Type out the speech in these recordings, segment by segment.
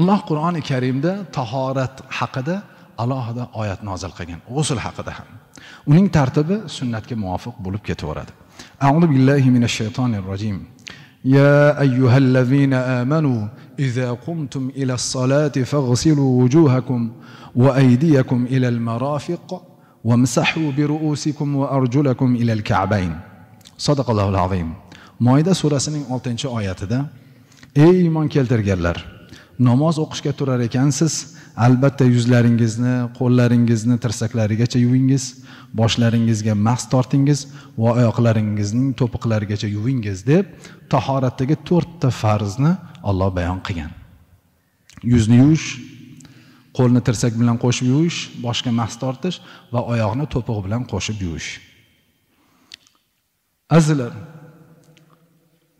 alloh qur'oni karimda tahorat haqida alohida oyat nozil qilgan g'usul haqida ham uning tartibi sunnatga muvofiq bo'lib ketaveradi أعوذ بالله من الشيطان الرجيم يا أيها الذين آمنوا إذا قمتم إلى الصلاة فاغسلوا وجوهكم وأيديكم إلى المرافق وامسحوا برؤوسكم وأرجلكم إلى الكعبين صدق الله العظيم moyda surasining 6 oyatida ey iymon keltirganlar namoz o'qishga turar ekansiz albatta yuzlaringizni qo'llaringizni tirsaklarigacha yuvingiz boshlaringizga mahs tortingiz va oyoqlaringizning to'piqlarigacha yuvingiz deb tahoratdagi to'rtta farzni olloh bayon qilgan yuzni yuvish qo'lni tirsak bilan qo'shib yuvish boshga mahs tortish va oyoqni to'piq bilan qo'shib yuvish azizlar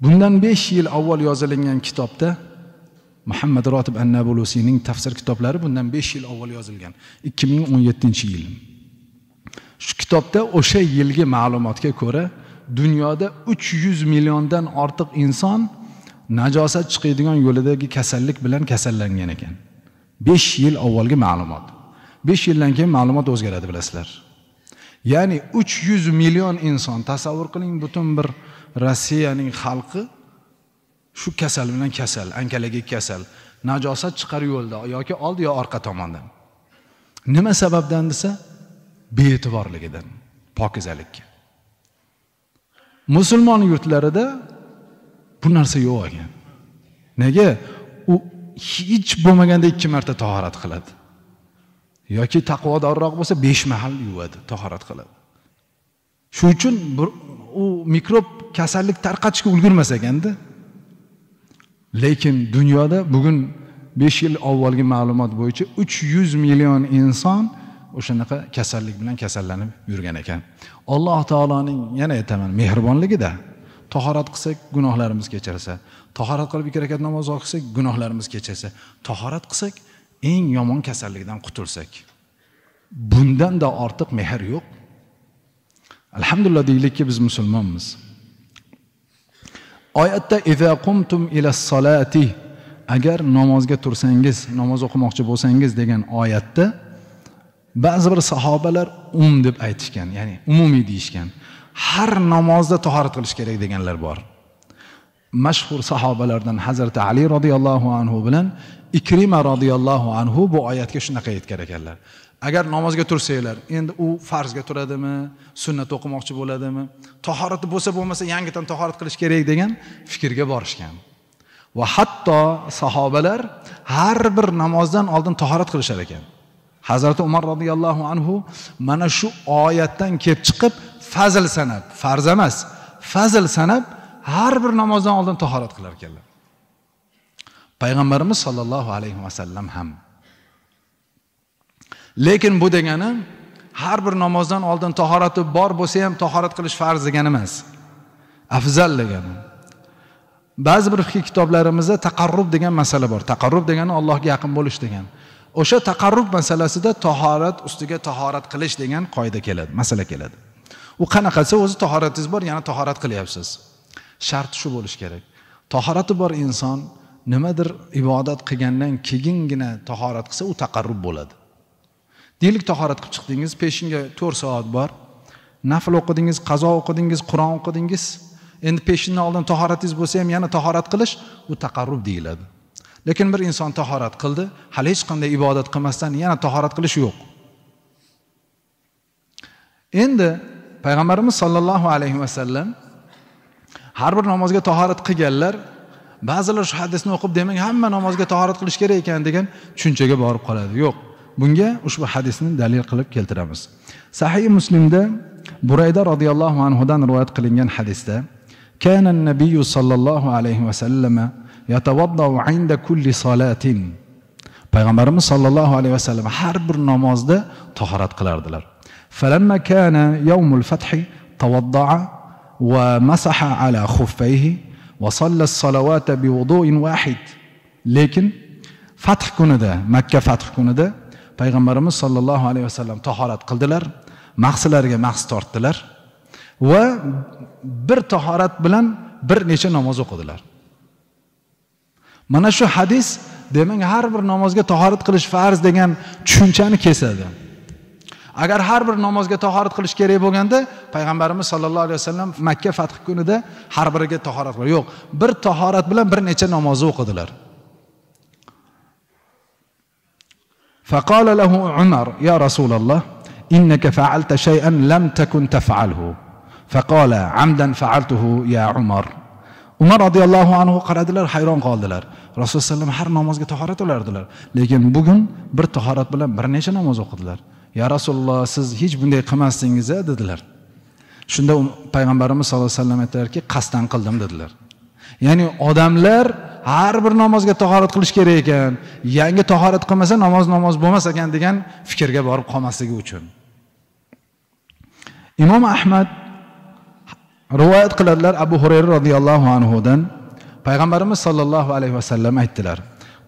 bundan besh yil avval yozilingan kitobda muhammad rotib nabulusiyning tafsir kitoblari bundan besh yil avval yozilgan ikki ming o'n yettinchi yil shu kitobda o'sha yilgi ma'lumotga ko'ra dunyoda uch yuz milliondan ortiq inson najosat chiqadigan yo'lidagi kasallik bilan kasallangan ekan besh yil avvalgi ma'lumot besh yildan keyin ma'lumot o'zgaradi bilasizlar ya'ni uch yuz million inson tasavvur qiling butun bir rossiyaning xalqi shu kasal bilan kasal ankalagi kasal najosat chiqar yo'lda yoki old yo orqa tomondan nima sababdan desa bee'tiborligidan pokizalikka musulmon yurtlarida bu narsa yo'q ekan nega u hech bo'lmaganda ikki marta tahorat qiladi yoki taqvodorroq bo'lsa besh mahal yuvadi tahorat qiladi shu uchun u mikrob kasallik tarqatishga ulgurmas ekanda lekin dunyoda bugun 5 yil avvalgi ma'lumot bo'yicha 300 million inson o'shanaqa kasallik bilan kasallanib yurgan ekan alloh taoloning yana aytaman mehribonligida tahorat qilsak gunohlarimiz kechirsa tahorat qilib ikki rakat namoz o'qisak gunohlarimiz kechirsa tahorat qilsak eng yomon kasallikdan qutulsak bundan da ortiq mehr yo'q alhamdulillah deylikki biz musulmonmiz oyatda iza qumtum ila solati agar namozga tursangiz namoz o'qimoqchi bo'lsangiz degan oyatda ba'zi bir sahobalar um deb aytishgan ya'ni umumiy deyishgan har namozda tahorat qilish kerak deganlar bor mashhur sahobalardan hazrati ali roziyallohu anhu bilan ikrima roziyallohu anhu bu oyatga shunaqa aytgan ekanlar agar namozga tursanglar endi u farzga turadimi sunnat o'qimoqchi bo'ladimi tahorati bo'lsa bo'lmasa yangidan tahorat qilish kerak degan fikrga borishgan va hatto sahobalar har bir namozdan oldin tahorat qilishar ekan hazrati umar roziyallohu anhu mana shu oyatdan kelib chiqib fazl sanab farz emas fazl sanab har bir namozdan oldin tahorat qilar ekanlar payg'ambarimiz sollallohu alayhi vasallam ham lekin bu degani har bir namozdan oldin tahorati bor bo'lsa ham tahorat qilish farz degani emas afzal degani ba'zi bir fiqh kitoblarimizda taqarrub degan masala bor taqarrub degani allohga yaqin bo'lish degan o'sha taqarrub masalasida tahorat ustiga tahorat qilish degan qoida keladi masala keladi u qanaqasi o'zi tahoratingiz bor yana tahorat qilyapsiz shart shu bo'lishi kerak tahorati bor inson nimadir ibodat qilgandan keyingina tahorat qilsa u taqarrub bo'ladi deylik tahorat qilib chiqdingiz peshinga to'rt soat bor nafl o'qidingiz qazo o'qidingiz qur'on o'qidingiz endi peshindan oldin tahoratingiz bo'lsa ham yana tahorat qilish u taqarrub deyiladi lekin bir inson tahorat qildi hali hech qanday ibodat qilmasdan yana tahorat qilish yo'q endi payg'ambarimiz sollallohu alayhi vasallam har bir namozga tahorat qilganlar ba'zilar shu hadisni o'qib demak hamma namozga tahorat qilish kerak ekan degan tushunchaga borib qoladi yo'q bunga ushbu hadisni dalil qilib keltiramiz sahih muslimda burayda roziyallohu anhudan rivoyat qilingan hadisda كان النبي صلى الله عليه وسلم يتوضأ عند كل صلاة payg'ambarimiz sollallohu alayhi vasallam har bir namozda tahorat qilardilar فلما كان يوم الفتح توضأ ومسح على خفيه وصلى الصلوات بوضوء واحد lekin fath kunida makka fath kunida payg'ambarimiz sollallohu alayhi vasallam tahorat qildilar mahsilariga mahs tortdilar va bir tahorat bilan bir necha namoz o'qidilar mana shu hadis demak har bir namozga tahorat qilish farz degan tushunchani kesadi agar har bir namozga tahorat qilish kerak bo'lganda payg'ambarimiz sollallohu alayhi vasallam makka fath kunida har biriga tahorat yo'q bir tahorat bilan bir necha namozni o'qidilar فقال له عمر يا رسول الله إنك فعلت شيئا لم تكن تفعله فقال عمدا فعلته يا عمر umar roziyallohu anhu qaradilar hayron qoldilar rasululloh alayhi har namozga tahorat olardilar lekin bugun bir tahorat bilan bir necha namoz o'qidilar ya rasululloh siz hech bunday qilmasdingiz a dedilar shunda payg'ambarimiz sallallohu alayhi vasallam aytdilarki qasddan qildim dedilar ya'ni odamlar har bir namozga tahorat qilish kerak ekan yangi tahorat qilmasa namoz namoz bo'lmas ekan degan fikrga borib qolmasligi uchun imom ahmad rivoyat qiladilar abu hurayra roziyallohu anhudan payg'ambarimiz sollallohu alayhi vasallam aytdilar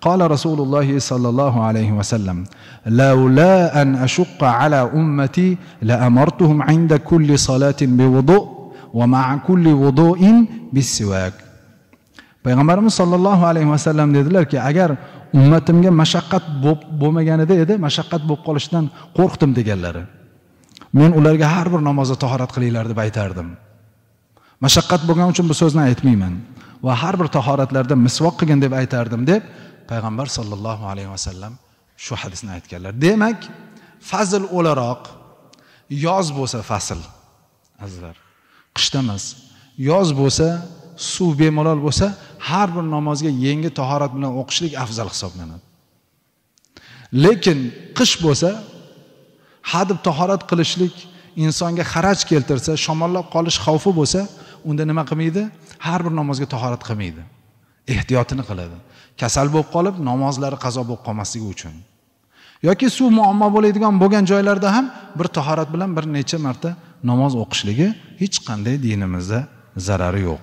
قال رسول الله صلى الله عليه وسلم لولا أن أشق على أمتي لأمرتهم عند كل صلاة بوضوء ومع كل وضوء بالسواك payg'ambarimiz sollallohu alayhi vasallam dedilarki agar ummatimga mashaqqat bo'lmaganida edi mashaqqat bo'lib qolishidan qo'rqdim deganlari men ularga har bir namozda tahorat qilinglar deb aytardim mashaqqat bo'lgani uchun bu so'zni aytmayman va har bir tahoratlarda misvoq qilgin deb aytardim deb payg'ambar sollallohu alayhi vasallam shu hadisni aytganlar demak fazl o'laroq yoz bo'lsa fasl azizlar qishda emas yoz bo'lsa suv bemalol bo'lsa har bir namozga yangi tahorat bilan o'qishlik afzal hisoblanadi lekin qish bo'lsa hadeb tahorat qilishlik insonga xaraj keltirsa shamollab qolish xavfi bo'lsa unda nima qilmaydi har bir namozga tahorat qilmaydi ehtiyotini qiladi kasal bo'lib qolib namozlari qazo bo'lib qolmasligi uchun yoki suv muammo bo'ladigan bo'lgan joylarda ham bir tahorat bilan bir necha marta namoz o'qishligi hech qanday dinimizda zarari yo'q